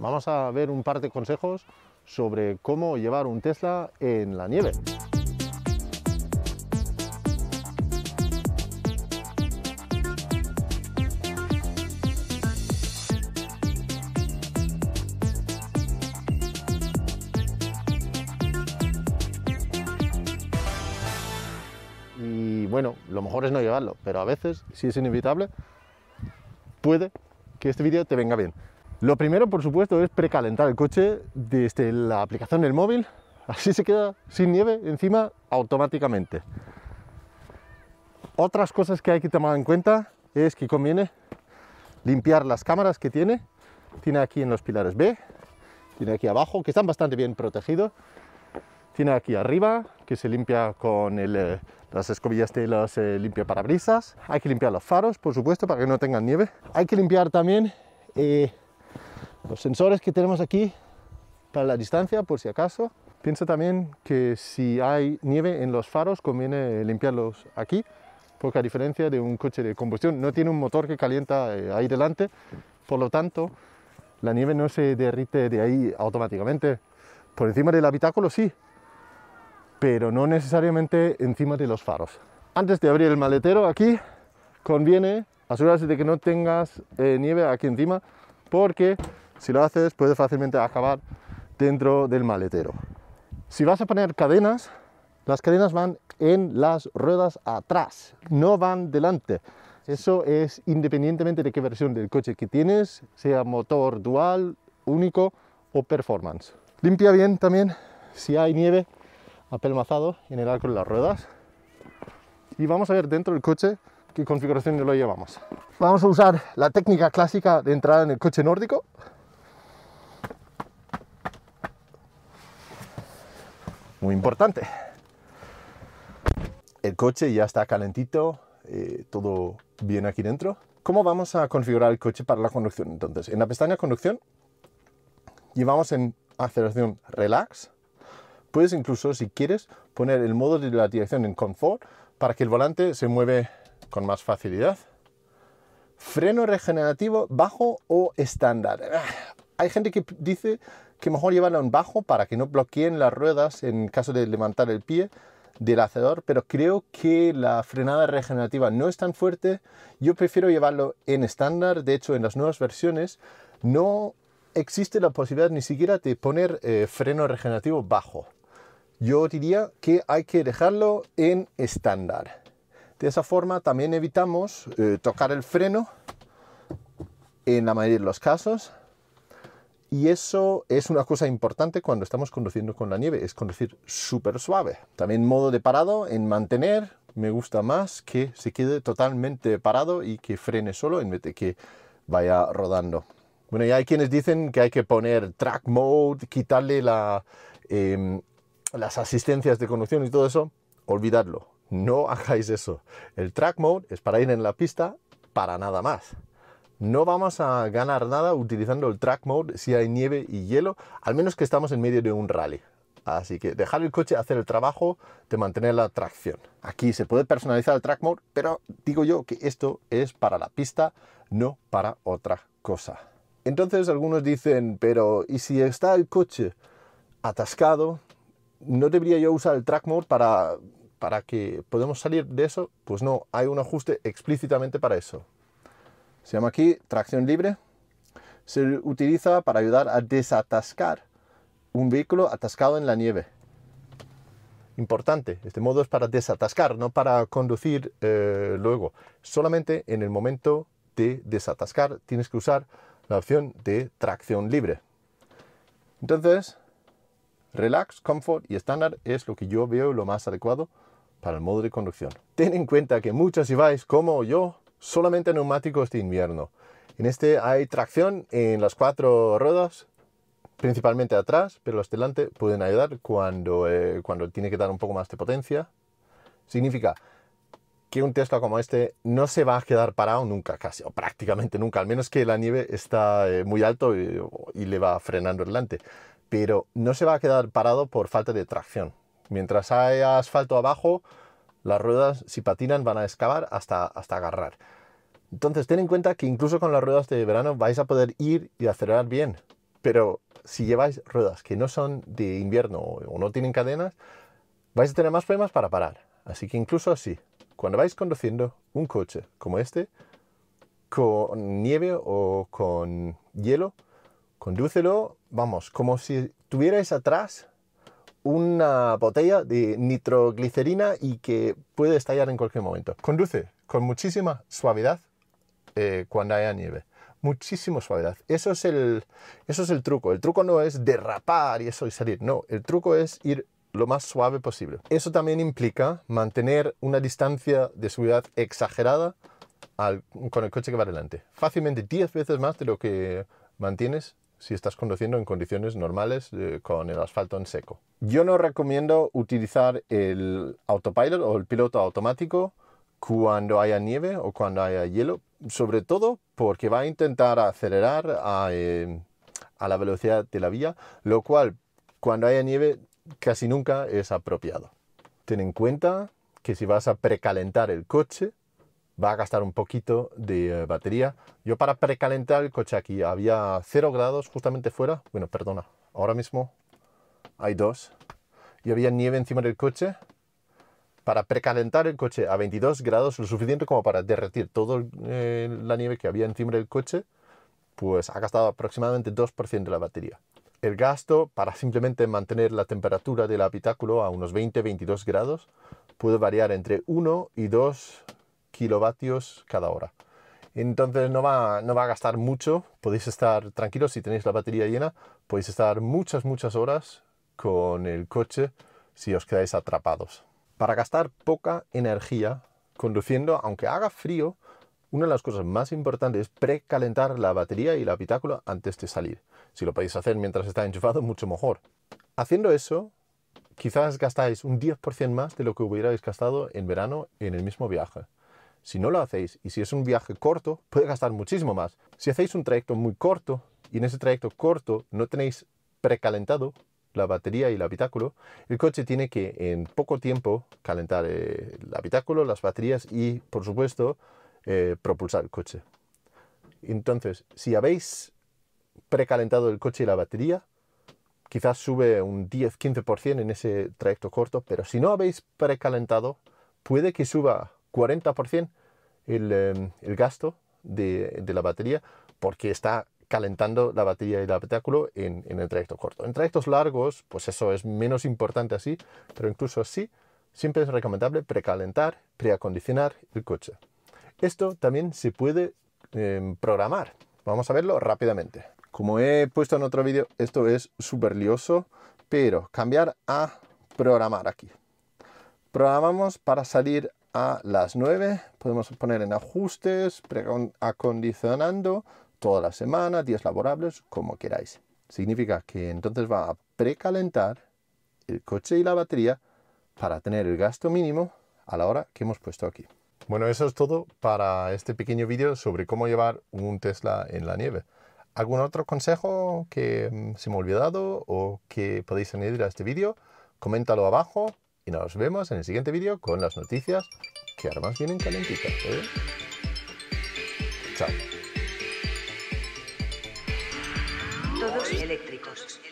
Vamos a ver un par de consejos sobre cómo llevar un Tesla en la nieve. Y bueno, lo mejor es no llevarlo, pero a veces, si es inevitable, puede que este vídeo te venga bien. Lo primero, por supuesto, es precalentar el coche desde este, la aplicación del móvil. Así se queda sin nieve encima automáticamente. Otras cosas que hay que tomar en cuenta es que conviene limpiar las cámaras que tiene. Tiene aquí en los pilares B, tiene aquí abajo, que están bastante bien protegidos. Tiene aquí arriba, que se limpia con eh, las escobillas de los eh, limpia parabrisas. Hay que limpiar los faros, por supuesto, para que no tengan nieve. Hay que limpiar también eh, los sensores que tenemos aquí para la distancia, por si acaso. piensa también que si hay nieve en los faros, conviene limpiarlos aquí, porque a diferencia de un coche de combustión, no tiene un motor que calienta eh, ahí delante, por lo tanto, la nieve no se derrite de ahí automáticamente. Por encima del habitáculo sí, pero no necesariamente encima de los faros. Antes de abrir el maletero aquí, conviene asegurarse de que no tengas eh, nieve aquí encima, porque si lo haces, puede fácilmente acabar dentro del maletero. Si vas a poner cadenas, las cadenas van en las ruedas atrás, no van delante. Eso es independientemente de qué versión del coche que tienes, sea motor dual, único o performance. Limpia bien también si hay nieve apelmazado en el arco de las ruedas. Y vamos a ver dentro del coche qué configuración lo llevamos. Vamos a usar la técnica clásica de entrada en el coche nórdico, muy importante. El coche ya está calentito, eh, todo bien aquí dentro. ¿Cómo vamos a configurar el coche para la conducción? Entonces, en la pestaña conducción, llevamos en aceleración relax. Puedes incluso, si quieres, poner el modo de la dirección en confort para que el volante se mueve con más facilidad. Freno regenerativo bajo o estándar. Ah, hay gente que dice que mejor llevarlo en bajo para que no bloqueen las ruedas en caso de levantar el pie del hacedor, pero creo que la frenada regenerativa no es tan fuerte. Yo prefiero llevarlo en estándar. De hecho, en las nuevas versiones no existe la posibilidad ni siquiera de poner eh, freno regenerativo bajo. Yo diría que hay que dejarlo en estándar. De esa forma también evitamos eh, tocar el freno en la mayoría de los casos y eso es una cosa importante cuando estamos conduciendo con la nieve, es conducir súper suave. También modo de parado, en mantener, me gusta más que se quede totalmente parado y que frene solo en vez de que vaya rodando. Bueno, ya hay quienes dicen que hay que poner track mode, quitarle em, las asistencias de conducción y todo eso. Olvidadlo, no hagáis eso. El track mode es para ir en la pista para nada más no vamos a ganar nada utilizando el track mode si hay nieve y hielo, al menos que estamos en medio de un rally. Así que dejar el coche hacer el trabajo de mantener la tracción. Aquí se puede personalizar el track mode, pero digo yo que esto es para la pista, no para otra cosa. Entonces algunos dicen, pero ¿y si está el coche atascado? ¿No debería yo usar el track mode para, que podamos salir de eso? Pues no, hay un ajuste explícitamente para eso. Se llama aquí tracción libre. Se utiliza para ayudar a desatascar un vehículo atascado en la nieve. Importante, este modo es para desatascar, no para conducir eh, luego. Solamente en el momento de desatascar tienes que usar la opción de tracción libre. Entonces, relax, comfort y estándar es lo que yo veo lo más adecuado para el modo de conducción. Ten en cuenta que muchos si como yo solamente neumáticos de invierno. En este hay tracción en las cuatro ruedas, principalmente atrás, pero los delante pueden ayudar cuando, eh, cuando tiene que dar un poco más de potencia. Significa que un Tesla como este no se va a quedar parado nunca, casi, o prácticamente nunca, al menos que la nieve está eh, muy alto y, le va frenando delante. Pero no se va a quedar parado por falta de tracción. Mientras haya asfalto abajo, las ruedas, si patinan, van a excavar hasta, hasta agarrar. Entonces, ten en cuenta que incluso con las ruedas de verano vais a poder ir y acelerar bien, pero si lleváis ruedas que no son de invierno o no tienen cadenas, vais a tener más problemas para parar. Así que incluso así, cuando vais conduciendo un coche como este, con nieve o con hielo, condúcelo, vamos, como si tuvierais atrás una botella de nitroglicerina y que puede estallar en cualquier momento. Conduce con muchísima suavidad eh, cuando haya nieve. Muchísima suavidad. Eso es, el, eso es el truco. El truco no es derrapar y eso y salir. No, el truco es ir lo más suave posible. Eso también implica mantener una distancia de seguridad exagerada con el coche que va adelante. Fácilmente 10 veces más de lo que mantienes si estás conduciendo en condiciones normales eh, con el asfalto en seco. Yo no recomiendo utilizar el autopilot o el piloto automático cuando haya nieve o cuando haya hielo, sobre todo porque va a intentar acelerar a em, la velocidad de la vía, lo cual cuando haya nieve casi nunca es apropiado. Ten en cuenta que si vas a precalentar el coche, va a gastar un poquito de eh, batería. Yo para precalentar el coche aquí había 0 grados justamente fuera. Bueno, perdona, ahora mismo hay 2. Y había nieve encima del coche. Para precalentar el coche a 22 grados, lo suficiente como para derretir toda eh, la nieve que había encima del coche, pues ha gastado aproximadamente 2% de la batería. El gasto para simplemente mantener la temperatura del habitáculo a unos 20-22 grados puede variar entre 1 y 2 kilovatios cada hora. Entonces no va, a gastar mucho, podéis estar tranquilos si tenéis la batería llena, podéis estar muchas, muchas horas con el coche si os quedáis atrapados. Para gastar poca energía conduciendo, aunque haga frío, una de las cosas más importantes es precalentar la batería y la habitáculo antes de salir. Si lo podéis hacer mientras está enchufado, mucho mejor. Haciendo eso, quizás gastáis un 10% más de lo que hubierais gastado en verano en el mismo viaje. Si no lo hacéis y si es un viaje corto, puede gastar muchísimo más. Si hacéis un trayecto muy corto y en ese trayecto corto no tenéis precalentado la batería y el habitáculo, el coche tiene que en poco tiempo calentar eh, el habitáculo, las baterías y, por supuesto, eh, propulsar el coche. Entonces, si habéis precalentado el coche y la batería, quizás sube un 10-15% en ese trayecto corto, pero si no habéis precalentado, puede que suba 40% el, em, el, gasto de, la batería porque está calentando la batería el habitáculo en, en el trayecto corto. En trayectos largos, pues eso es menos importante así, pero incluso así, siempre es recomendable precalentar, preacondicionar el coche. Esto también se puede em, programar. Vamos a verlo rápidamente. Como he puesto en otro vídeo, esto es súper lioso, pero cambiar a programar aquí programamos para salir a las 9. Podemos poner en ajustes, acondicionando toda la semana, días laborables, como queráis. Significa que entonces va a precalentar el coche y la batería para tener el gasto mínimo a la hora que hemos puesto aquí. Bueno, eso es todo para este pequeño vídeo sobre cómo llevar un Tesla en la nieve. ¿Algún otro consejo que mm, se me ha olvidado o que podéis añadir a este vídeo? Coméntalo abajo y nos vemos en el siguiente vídeo con las noticias que ahora más vienen calentitas. ¿eh? Chao. Todos eléctricos.